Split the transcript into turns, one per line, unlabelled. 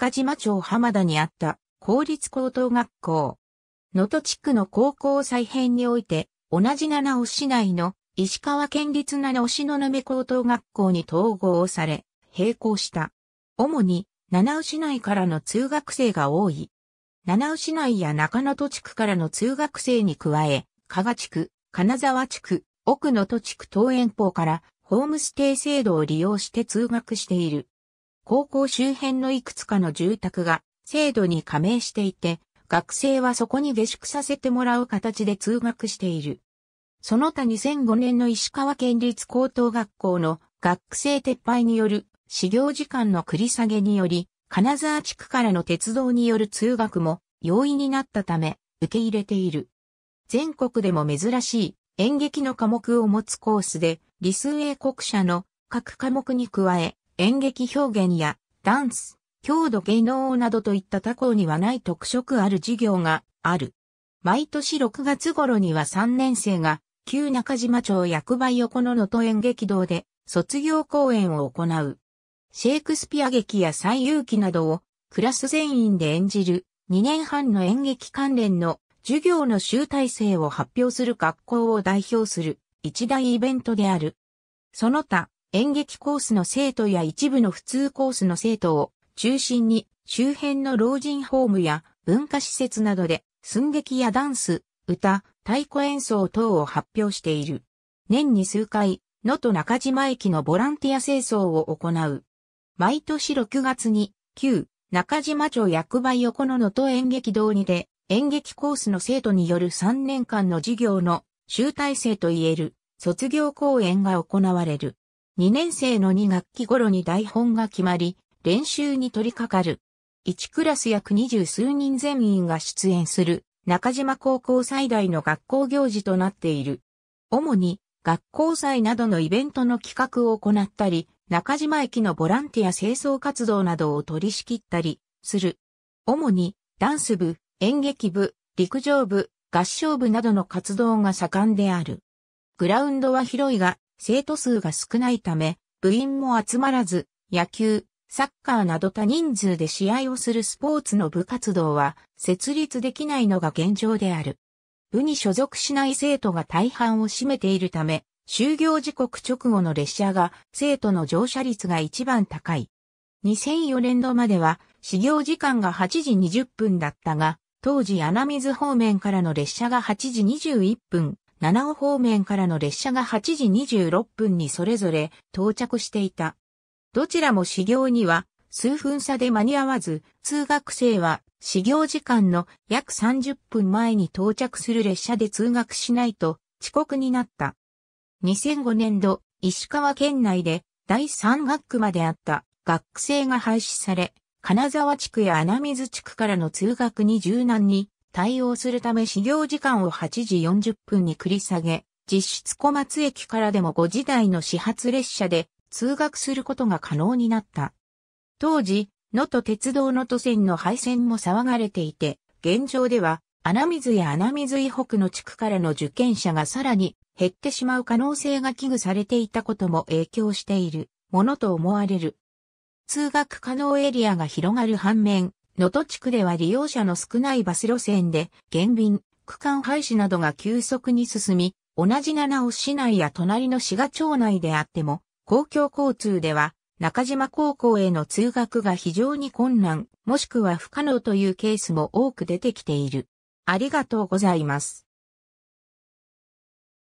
中島町浜田にあった公立高等学校。能登地区の高校再編において、同じ七尾市内の石川県立七尾市のぬ高等学校に統合され、並行した。主に七尾市内からの通学生が多い。七尾市内や中野戸地区からの通学生に加え、加賀地区、金沢地区、奥野戸地区東遠方からホームステイ制度を利用して通学している。高校周辺のいくつかの住宅が制度に加盟していて、学生はそこに下宿させてもらう形で通学している。その他2005年の石川県立高等学校の学生撤廃による始業時間の繰り下げにより、金沢地区からの鉄道による通学も容易になったため、受け入れている。全国でも珍しい演劇の科目を持つコースで、理数英国社の各科目に加え、演劇表現やダンス、郷土芸能などといった他校にはない特色ある授業がある。毎年6月頃には3年生が旧中島町役場横の能登演劇堂で卒業公演を行う。シェイクスピア劇や最優記などをクラス全員で演じる2年半の演劇関連の授業の集大成を発表する学校を代表する一大イベントである。その他、演劇コースの生徒や一部の普通コースの生徒を中心に周辺の老人ホームや文化施設などで寸劇やダンス、歌、太鼓演奏等を発表している。年に数回、野と中島駅のボランティア清掃を行う。毎年6月に、旧中島町役場横の野と演劇通にで、演劇コースの生徒による3年間の授業の集大成といえる卒業公演が行われる。2年生の2学期頃に台本が決まり、練習に取り掛かる。1クラス約二十数人全員が出演する、中島高校最大の学校行事となっている。主に、学校祭などのイベントの企画を行ったり、中島駅のボランティア清掃活動などを取り仕切ったり、する。主に、ダンス部、演劇部、陸上部、合唱部などの活動が盛んである。グラウンドは広いが、生徒数が少ないため、部員も集まらず、野球、サッカーなど多人数で試合をするスポーツの部活動は設立できないのが現状である。部に所属しない生徒が大半を占めているため、就業時刻直後の列車が生徒の乗車率が一番高い。2004年度までは、始業時間が8時20分だったが、当時穴水方面からの列車が8時21分、七尾方面からの列車が8時26分にそれぞれ到着していた。どちらも始業には数分差で間に合わず、通学生は始業時間の約30分前に到着する列車で通学しないと遅刻になった。2005年度、石川県内で第3学区まであった学生が廃止され、金沢地区や穴水地区からの通学に柔軟に対応するため始業時間を8時40分に繰り下げ、実質小松駅からでも5時台の始発列車で通学することが可能になった。当時、能登鉄道の都線の廃線も騒がれていて、現状では、穴水や穴水以北の地区からの受験者がさらに減ってしまう可能性が危惧されていたことも影響しているものと思われる。通学可能エリアが広がる反面、能登地区では利用者の少ないバス路線で、減便、区間廃止などが急速に進み、同じ七尾市内や隣の滋賀町内であっても、公共交通では、中島高校への通学が非常に困難、もしくは不可能というケースも多く出てきている。ありがとうございます。